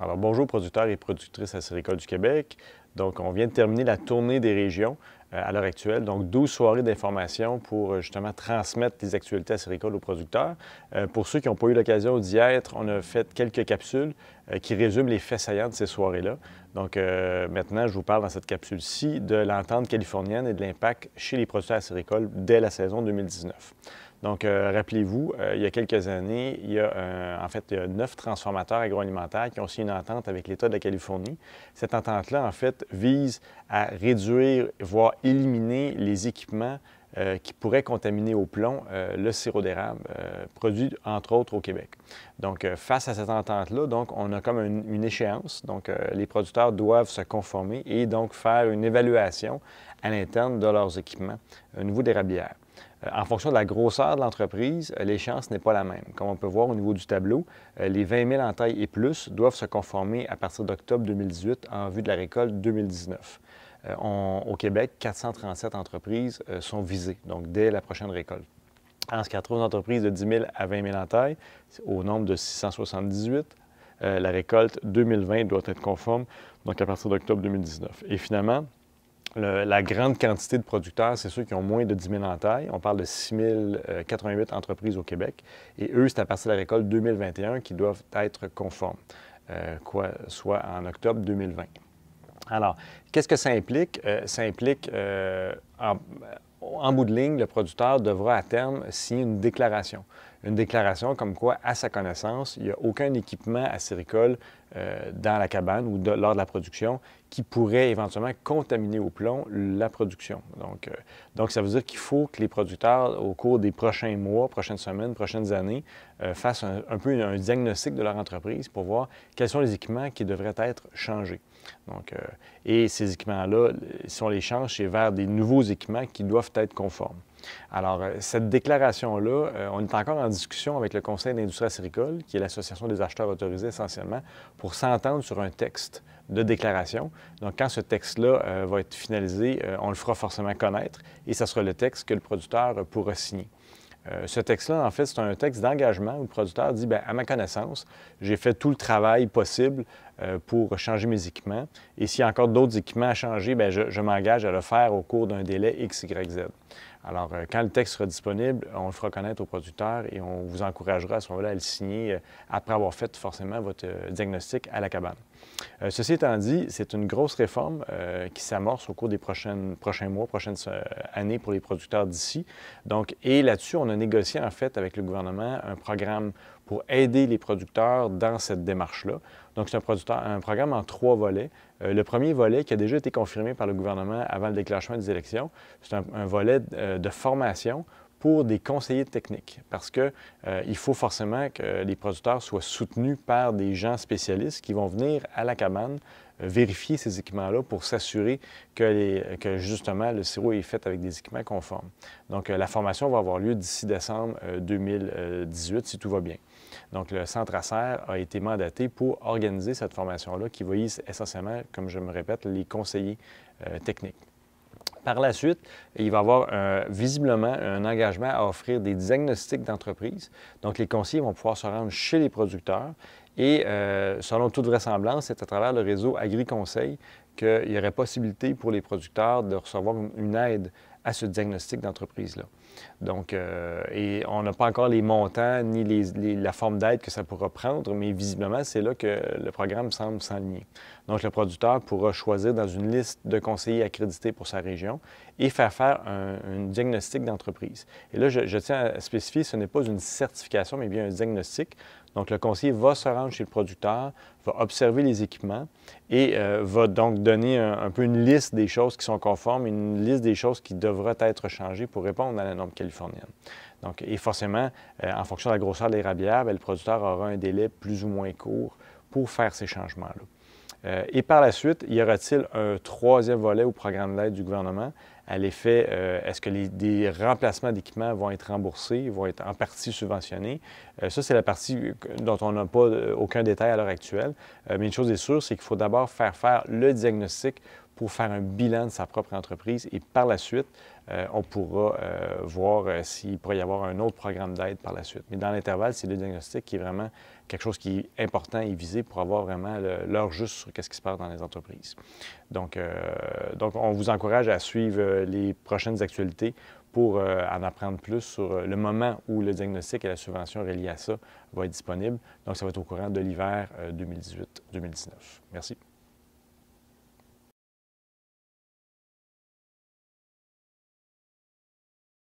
Alors bonjour producteurs et productrices acéricoles du Québec. Donc on vient de terminer la tournée des régions euh, à l'heure actuelle, donc 12 soirées d'information pour euh, justement transmettre les actualités acéricoles aux producteurs. Euh, pour ceux qui n'ont pas eu l'occasion d'y être, on a fait quelques capsules qui résument les faits saillants de ces soirées-là. Donc maintenant, je vous parle dans cette capsule-ci de l'entente californienne et de l'impact chez les producteurs acéricoles dès la saison 2019. Donc, euh, rappelez-vous, euh, il y a quelques années, il y a, euh, en fait, neuf transformateurs agroalimentaires qui ont signé une entente avec l'État de la Californie. Cette entente-là, en fait, vise à réduire, voire éliminer les équipements qui pourraient contaminer au plomb le sirop d'érable produit entre autres au Québec. Donc, face à cette entente-là, donc on a comme une, échéance. Donc, les producteurs doivent se conformer et donc faire une évaluation à l'interne de leurs équipements au niveau dérabière. Euh, en fonction de la grosseur de l'entreprise, euh, l'échéance n'est pas la même. Comme on peut voir au niveau du tableau, euh, les 20 000 en taille et plus doivent se conformer à partir d'octobre 2018 en vue de la récolte 2019. au Québec, 437 entreprises sont visées, donc dès la prochaine récolte. En ce qui concerne aux entreprises de 10 000 à 20 000 en taille, au nombre de 678, la récolte 2020 doit être conforme, donc à partir d'octobre 2019. Et finalement, la grande quantité de producteurs, c'est ceux qui ont moins de 10 000 en taille. On parle de 6 088 euh, entreprises au Québec. Et eux, c'est à partir de la récolte 2021 qui doivent être conformes, euh, quoi, soit en octobre 2020. Alors, qu'est-ce que ça implique? Euh, ça implique, en bout de ligne, le producteur devra à terme signer une déclaration une déclaration comme quoi, à sa connaissance, il n'y a aucun équipement à euh, dans la cabane ou lors de la production qui pourrait éventuellement contaminer au plomb la production. Donc, euh, donc ça veut dire qu'il faut que les producteurs, au cours des prochains mois, prochaines semaines, prochaines années, euh, fassent un, peu un diagnostic de leur entreprise pour voir quels sont les équipements qui devraient être changés. Donc, euh, et ces équipements-là, si on les change, c'est vers des nouveaux équipements qui doivent être conformes. Alors, euh, cette déclaration-là, euh, on est encore en discussion avec le Conseil d'industrie acéricole, qui est l'association des acheteurs autorisés essentiellement, pour s'entendre sur un texte de déclaration. Donc, quand ce texte-là euh, va être finalisé, on le fera forcément connaître et ce sera le texte que le producteur pourra signer. ce texte-là, en fait, c'est un texte d'engagement où le producteur dit bien, À ma connaissance, j'ai fait tout le travail possible pour changer mes équipements et s'il y a encore d'autres équipements à changer, bien, je, je m'engage à le faire au cours d'un délai X, Y, Z. Alors, euh, quand le texte sera disponible, on le fera connaître aux producteurs et on vous encouragera à ce moment-là à le signer euh, après avoir fait forcément votre euh, diagnostic à la cabane. ceci étant dit, c'est une grosse réforme qui s'amorce au cours des prochaines, prochains mois, prochaines années pour les producteurs d'ici. Donc, et là-dessus, on a négocié en fait avec le gouvernement un programme pour aider les producteurs dans cette démarche-là. Donc, c'est un, programme en trois volets. Euh, le premier volet qui a déjà été confirmé par le gouvernement avant le déclenchement des élections, c'est un, volet euh, de formation pour des conseillers techniques, parce qu'il euh, il faut forcément que les producteurs soient soutenus par des gens spécialistes qui vont venir à la cabane euh, vérifier ces équipements-là pour s'assurer que, justement le sirop est fait avec des équipements conformes. Donc euh, la formation va avoir lieu d'ici décembre 2018 si tout va bien. Donc le centre Acer a été mandaté pour organiser cette formation-là qui vise essentiellement, comme je me répète, les conseillers techniques. Par la suite, il va avoir visiblement un engagement à offrir des diagnostics d'entreprise. Donc, les conseillers vont pouvoir se rendre chez les producteurs et euh, selon toute vraisemblance, c'est à travers le réseau AgriConseil qu'il y aurait possibilité pour les producteurs de recevoir une aide à ce diagnostic d'entreprise-là. Donc, euh, et on n'a pas encore les montants ni la forme d'aide que ça pourra prendre, mais visiblement, c'est là que le programme semble s'aligner. Donc, le producteur pourra choisir dans une liste de conseillers accrédités pour sa région et faire faire un, diagnostic d'entreprise. Et là, je, je tiens à spécifier, ce n'est pas une certification, mais bien un diagnostic. Donc, le conseiller va se rendre chez le producteur, va observer les équipements et euh, va donc donner un, peu une liste des choses qui sont conformes, une liste des choses qui devraient être changées pour répondre à la norme californienne. Donc, et forcément, euh, en fonction de la grosseur des rabières, le producteur aura un délai plus ou moins court pour faire ces changements-là. Euh, et par la suite, y aura-t-il un troisième volet au programme d'aide du gouvernement à l'effet, euh, est-ce que les, remplacements d'équipements vont être remboursés, vont être en partie subventionnés? Euh, ça, c'est la partie dont on n'a pas aucun détail à l'heure actuelle. mais une chose est sûre, c'est qu'il faut d'abord faire faire le diagnostic pour faire un bilan de sa propre entreprise et par la suite euh, on pourra euh, voir euh, s'il pourrait y avoir un autre programme d'aide par la suite. Mais dans l'intervalle, c'est le diagnostic qui est vraiment quelque chose qui est important et visé pour avoir vraiment l'heure juste sur ce qui se passe dans les entreprises. Donc, donc, on vous encourage à suivre les prochaines actualités pour en apprendre plus sur le moment où le diagnostic et la subvention reliée à ça vont être disponible. Donc, ça va être au courant de l'hiver 2018-2019. Merci.